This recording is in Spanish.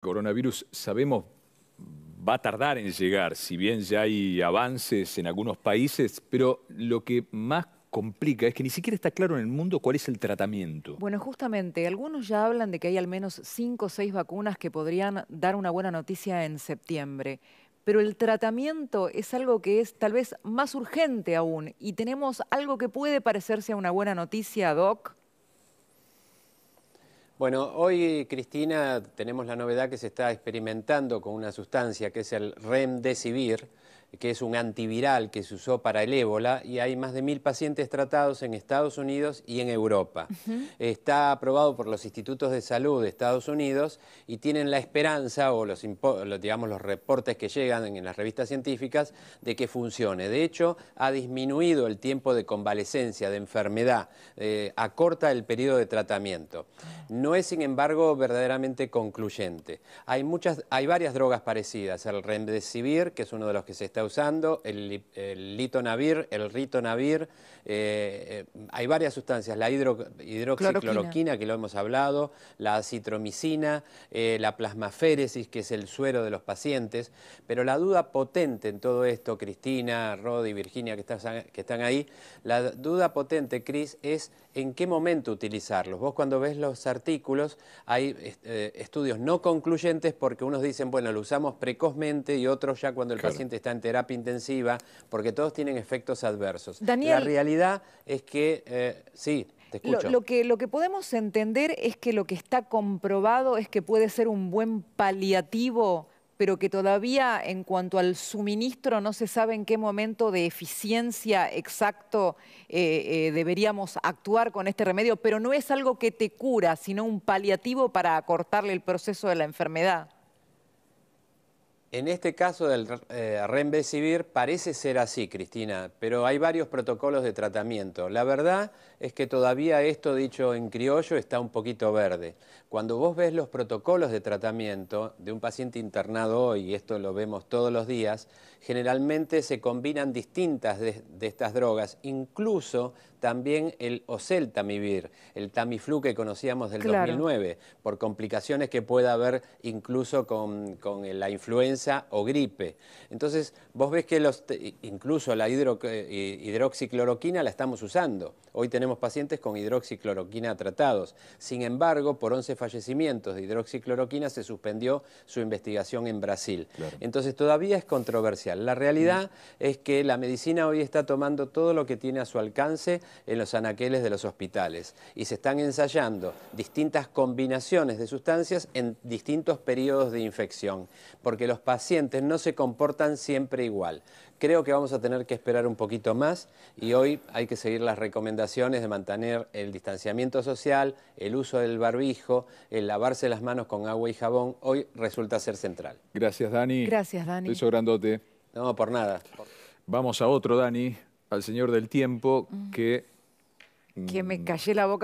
coronavirus sabemos va a tardar en llegar, si bien ya hay avances en algunos países, pero lo que más complica es que ni siquiera está claro en el mundo cuál es el tratamiento. Bueno, justamente, algunos ya hablan de que hay al menos cinco o seis vacunas que podrían dar una buena noticia en septiembre, pero el tratamiento es algo que es tal vez más urgente aún y tenemos algo que puede parecerse a una buena noticia, Doc. Bueno, hoy Cristina tenemos la novedad que se está experimentando con una sustancia que es el remdesivir, que es un antiviral que se usó para el ébola y hay más de mil pacientes tratados en Estados Unidos y en Europa. Está aprobado por los institutos de salud de Estados Unidos y tienen la esperanza o los, digamos, los reportes que llegan en las revistas científicas de que funcione. De hecho, ha disminuido el tiempo de convalecencia, de enfermedad, eh, acorta el periodo de tratamiento. No es, sin embargo, verdaderamente concluyente. Hay, muchas, hay varias drogas parecidas, el remdesivir, que es uno de los que se está usando, el, litonavir, el ritonavir, eh, eh, hay varias sustancias, la hidroxicloroquina, que lo hemos hablado, la citromicina, eh, la plasmaféresis, que es el suero de los pacientes, pero la duda potente en todo esto, Cristina, Rodi, Virginia que están, ahí, la duda potente, Cris, es en qué momento utilizarlos. Vos cuando ves los artículos hay estudios no concluyentes porque unos dicen, bueno, lo usamos precozmente y otros ya cuando el paciente está en terapia intensiva, porque todos tienen efectos adversos. Daniel, la realidad es que, eh, sí, lo, que, lo que podemos entender es que lo que está comprobado es que puede ser un buen paliativo, pero que todavía en cuanto al suministro no se sabe en qué momento de eficiencia exacto eh, eh, deberíamos actuar con este remedio, pero no es algo que te cura, sino un paliativo para acortarle el proceso de la enfermedad. En este caso del eh, parece ser así, Cristina, pero hay varios protocolos de tratamiento. La verdad es que todavía esto dicho en criollo está un poquito verde. Cuando vos ves los protocolos de tratamiento de un paciente internado hoy, y esto lo vemos todos los días, generalmente se combinan distintas de, estas drogas, incluso también el oseltamivir, el Tamiflu que conocíamos del 2009, por complicaciones que pueda haber incluso con, con la influenza o gripe. Entonces, vos ves que los, incluso la eh, hidroxicloroquina la estamos usando. Hoy tenemos pacientes con hidroxicloroquina tratados. Sin embargo, por 11 fallecimientos de hidroxicloroquina se suspendió su investigación en Brasil. Entonces, todavía es controversial. La realidad es que la medicina hoy está tomando todo lo que tiene a su alcance en los anaqueles de los hospitales y se están ensayando distintas combinaciones de sustancias en distintos periodos de infección, porque los pacientes no se comportan siempre igual. Creo que vamos a tener que esperar un poquito más y hoy hay que seguir las recomendaciones de mantener el distanciamiento social, el uso del barbijo, el lavarse las manos con agua y jabón. Hoy resulta ser central. Gracias, Dani. Gracias, Dani. Beso grandote. No, por nada. Vamos a otro, Dani, al señor del tiempo mm. que... Que me mm, callé la boca.